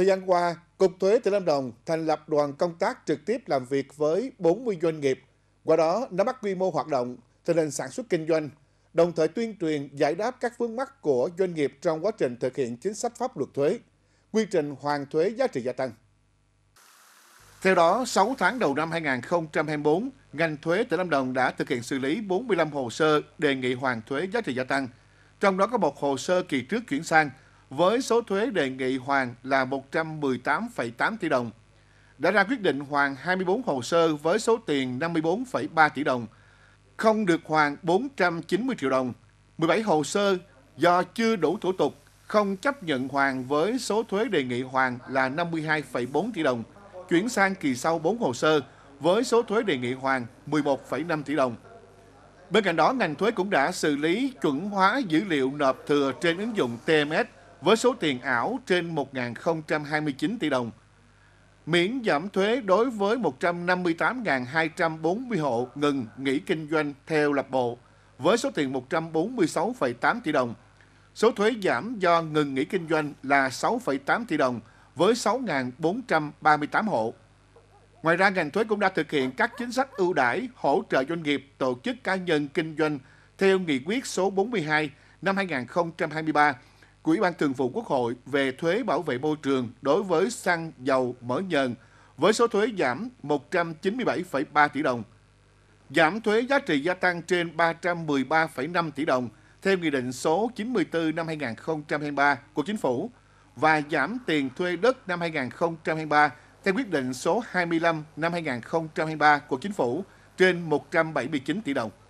Thời gian qua, Cục Thuế tỉnh Lâm Đồng thành lập đoàn công tác trực tiếp làm việc với 40 doanh nghiệp, qua đó nắm bắt quy mô hoạt động, tình hình sản xuất kinh doanh, đồng thời tuyên truyền giải đáp các vướng mắc của doanh nghiệp trong quá trình thực hiện chính sách pháp luật thuế, quy trình hoàn thuế giá trị gia tăng. Theo đó, 6 tháng đầu năm 2024, ngành thuế tỉnh Lâm Đồng đã thực hiện xử lý 45 hồ sơ đề nghị hoàn thuế giá trị gia tăng, trong đó có một hồ sơ kỳ trước chuyển sang – với số thuế đề nghị hoàn là 118,8 tỷ đồng. Đã ra quyết định Hoàng 24 hồ sơ với số tiền 54,3 tỷ đồng, không được Hoàng 490 triệu đồng. 17 hồ sơ do chưa đủ thủ tục không chấp nhận hoàn với số thuế đề nghị hoàn là 52,4 tỷ đồng, chuyển sang kỳ sau 4 hồ sơ với số thuế đề nghị Hoàng 11,5 tỷ đồng. Bên cạnh đó, ngành thuế cũng đã xử lý chuẩn hóa dữ liệu nộp thừa trên ứng dụng TMS với số tiền ảo trên 1.029 tỷ đồng. Miễn giảm thuế đối với 158.240 hộ ngừng nghỉ kinh doanh theo lập bộ với số tiền 146,8 tỷ đồng. Số thuế giảm do ngừng nghỉ kinh doanh là 6,8 tỷ đồng với 6.438 hộ. Ngoài ra, ngành thuế cũng đã thực hiện các chính sách ưu đãi hỗ trợ doanh nghiệp, tổ chức cá nhân kinh doanh theo nghị quyết số 42 năm 2023 của Ủy ban Thường vụ Quốc hội về thuế bảo vệ môi trường đối với xăng, dầu, mỡ nhờn với số thuế giảm 197,3 tỷ đồng. Giảm thuế giá trị gia tăng trên 313,5 tỷ đồng theo Nghị định số 94 năm 2023 của Chính phủ và giảm tiền thuê đất năm 2023 theo quyết định số 25 năm 2023 của Chính phủ trên 179 tỷ đồng.